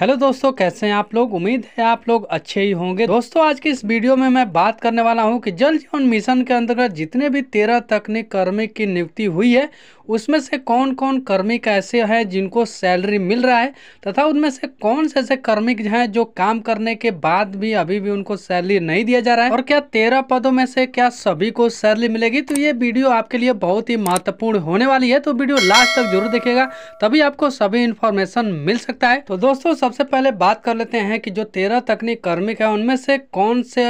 hello दोस्तों कैसे हैं आप लोग उम्मीद है आप लोग अच्छे ही होंगे दोस्तों आज की इस वीडियो में मैं बात करने वाला हूं कि जल जीवन मिशन के अंतर्गत जितने भी तेरह तकनीक कर्मी की नियुक्ति हुई है उसमें से कौन कौन कर्मिक ऐसे हैं जिनको सैलरी मिल रहा है तथा उनमें से कौन से ऐसे कर्मिक हैं जो काम करने के बाद भी अभी भी उनको सैलरी नहीं दिया जा रहा है और क्या तेरह पदों में से क्या सभी को सैलरी मिलेगी तो ये वीडियो आपके लिए बहुत ही महत्वपूर्ण होने वाली है तो वीडियो लास्ट तक जरूर देखेगा तभी आपको सभी इन्फॉर्मेशन मिल सकता है तो दोस्तों सबसे पहले बात कर लेते हैं कि जो तेरह तकनीक कर्मिक है उनमें से कौन से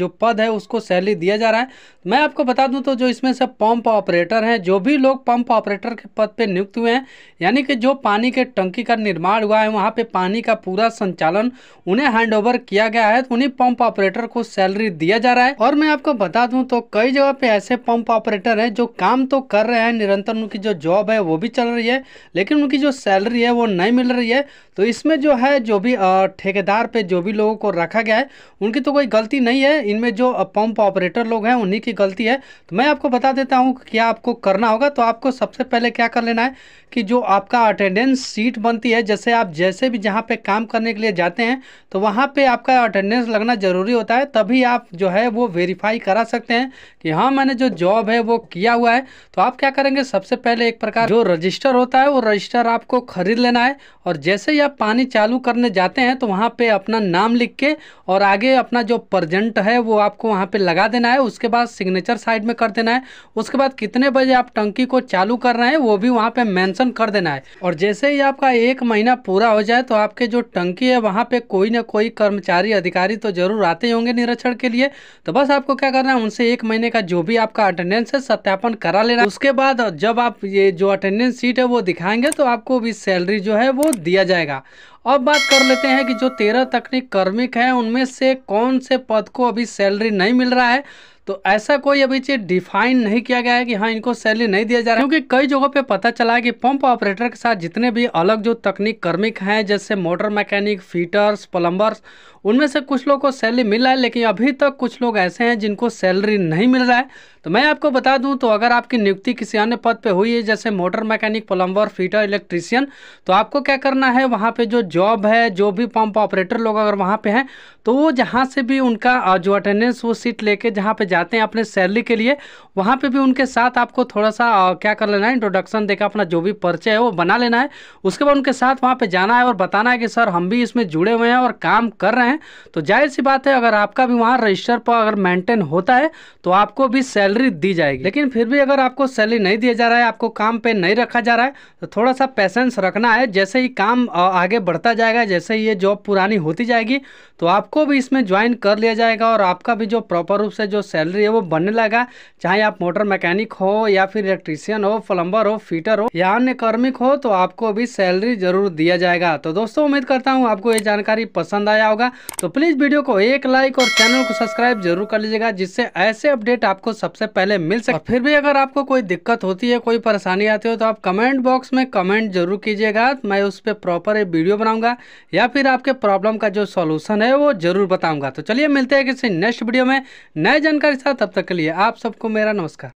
जो पद है उसको सैलरी दिया जा रहा है मैं आपको बता दूं तो जो इसमें से पंप ऑपरेटर हैं जो भी लोग पंप ऑपरेटर के पद पे नियुक्त हुए हैं यानी कि जो पानी के टंकी का निर्माण हुआ है वहाँ पे पानी का पूरा संचालन उन्हें हैंड किया गया है तो उन्हीं पंप ऑपरेटर को सैलरी दिया जा रहा है और मैं आपको बता दूँ तो कई जगह पे ऐसे पंप ऑपरेटर हैं जो काम तो कर रहे हैं निरंतर उनकी जो जॉब है वो भी चल रही है लेकिन उनकी जो सैलरी है वो नहीं मिल रही है तो इसमें जो है जो भी ठेकेदार पे जो भी लोगों को रखा गया है उनकी तो कोई गलती नहीं है इनमें जो पंप ऑपरेटर लोग हैं उन्हीं की गलती है तो मैं आपको बता देता हूँ क्या आपको करना होगा तो आपको सबसे पहले क्या कर लेना है कि जो आपका अटेंडेंस सीट बनती है जैसे आप जैसे भी जहाँ पर काम करने के लिए जाते हैं तो वहाँ पर आपका अटेंडेंस लगना ज़रूरी होता है तभी आप जो है वो वेरीफाई करा सकते हैं कि हाँ मैंने जो जॉब है वो किया हुआ है तो आप क्या करेंगे सबसे पहले एक प्रकार जो रजिस्टर होता है वो रजिस्टर आपको खरीद लेना है और जैसे ही आप पानी चालू चालू करने जाते हैं तो वहाँ पे अपना नाम लिख के और आगे अपना जो प्रजेंट है वो आपको वहाँ पे लगा देना है उसके बाद सिग्नेचर साइड में कर देना है उसके बाद कितने बजे आप टंकी को चालू कर रहे हैं वो भी वहाँ पे मेंशन कर देना है और जैसे ही आपका एक महीना पूरा हो जाए तो आपके जो टंकी है वहाँ पे कोई ना कोई कर्मचारी अधिकारी तो जरूर आते ही होंगे निरीक्षण के लिए तो बस आपको क्या करना है उनसे एक महीने का जो भी आपका अटेंडेंस है सत्यापन करा लेना उसके बाद जब आप ये जो अटेंडेंस सीट है वो दिखाएंगे तो आपको भी सैलरी जो है वो दिया जाएगा अब बात कर लेते हैं कि जो तेरह तकनीक कर्मिक हैं उनमें से कौन से पद को अभी सैलरी नहीं मिल रहा है तो ऐसा कोई अभी चीज डिफाइन नहीं किया गया है कि हाँ इनको सैलरी नहीं दिया जा रहा है क्योंकि कई जगहों पे पता चला है कि पंप ऑपरेटर के साथ जितने भी अलग जो तकनीक कर्मिक हैं जैसे मोटर मैकेनिक फीटर्स प्लम्बर्स उनमें से कुछ लोग को सैलरी मिल रहा है लेकिन अभी तक कुछ लोग ऐसे हैं जिनको सैलरी नहीं मिल रहा है तो मैं आपको बता दूं तो अगर आपकी नियुक्ति किसी अन्य पद पे हुई है जैसे motor mechanic plumber fitter electrician तो आपको क्या करना है वहाँ पे जो जॉब है जो भी पंप ऑपरेटर लोग अगर वहाँ पे हैं तो वो जहाँ से भी उनका जो अटेंडेंस वो सीट लेके जहाँ पे जाते हैं अपने सैलरी के लिए वहाँ पे भी उनके साथ आपको थोड़ा सा आ, क्या कर लेना है इंट्रोडक्शन देकर अपना जो भी परिचय है वो बना लेना है उसके बाद उनके साथ वहाँ पे जाना है और बताना है कि सर हम भी इसमें जुड़े हुए हैं और काम कर रहे हैं तो जाहिर सी बात है अगर आपका भी वहाँ रजिस्टर पर अगर मेंटेन होता है तो आपको भी सैलरी दी जाएगी लेकिन फिर भी अगर आपको सैलरी नहीं दिया जा रहा है आपको काम पर नहीं रखा जा रहा है तो थोड़ा सा पैसेंस रखना है जैसे ही काम आगे बढ़ता जाएगा जैसे ही ये जॉब पुरानी होती जाएगी तो आपको भी इसमें ज्वाइन कर लिया जाएगा और आपका भी जो प्रॉपर रूप से जो सैलरी सैलरी है वो बनने लगा चाहे आप मोटर मैकेनिक हो या फिर इलेक्ट्रीशियन हो प्लम्बर हो फिटर हो या अन्य कर्मिक हो तो आपको भी सैलरी जरूर दिया जाएगा तो दोस्तों उम्मीद करता हूँ आपको ये जानकारी पसंद आया होगा तो प्लीज़ वीडियो को एक लाइक और चैनल को सब्सक्राइब जरूर कर लीजिएगा जिससे ऐसे अपडेट आपको सबसे पहले मिल सके फिर भी अगर आपको कोई दिक्कत होती है कोई परेशानी आती हो तो आप कमेंट बॉक्स में कमेंट जरूर कीजिएगा मैं उस पर प्रॉपर एक वीडियो बनाऊंगा या फिर आपके प्रॉब्लम का जो सॉल्यूशन है वो जरूर बताऊंगा तो चलिए मिलते हैं किसी नेक्स्ट वीडियो में नए जानकारी हमारे साथ तब तक के लिए आप सबको मेरा नमस्कार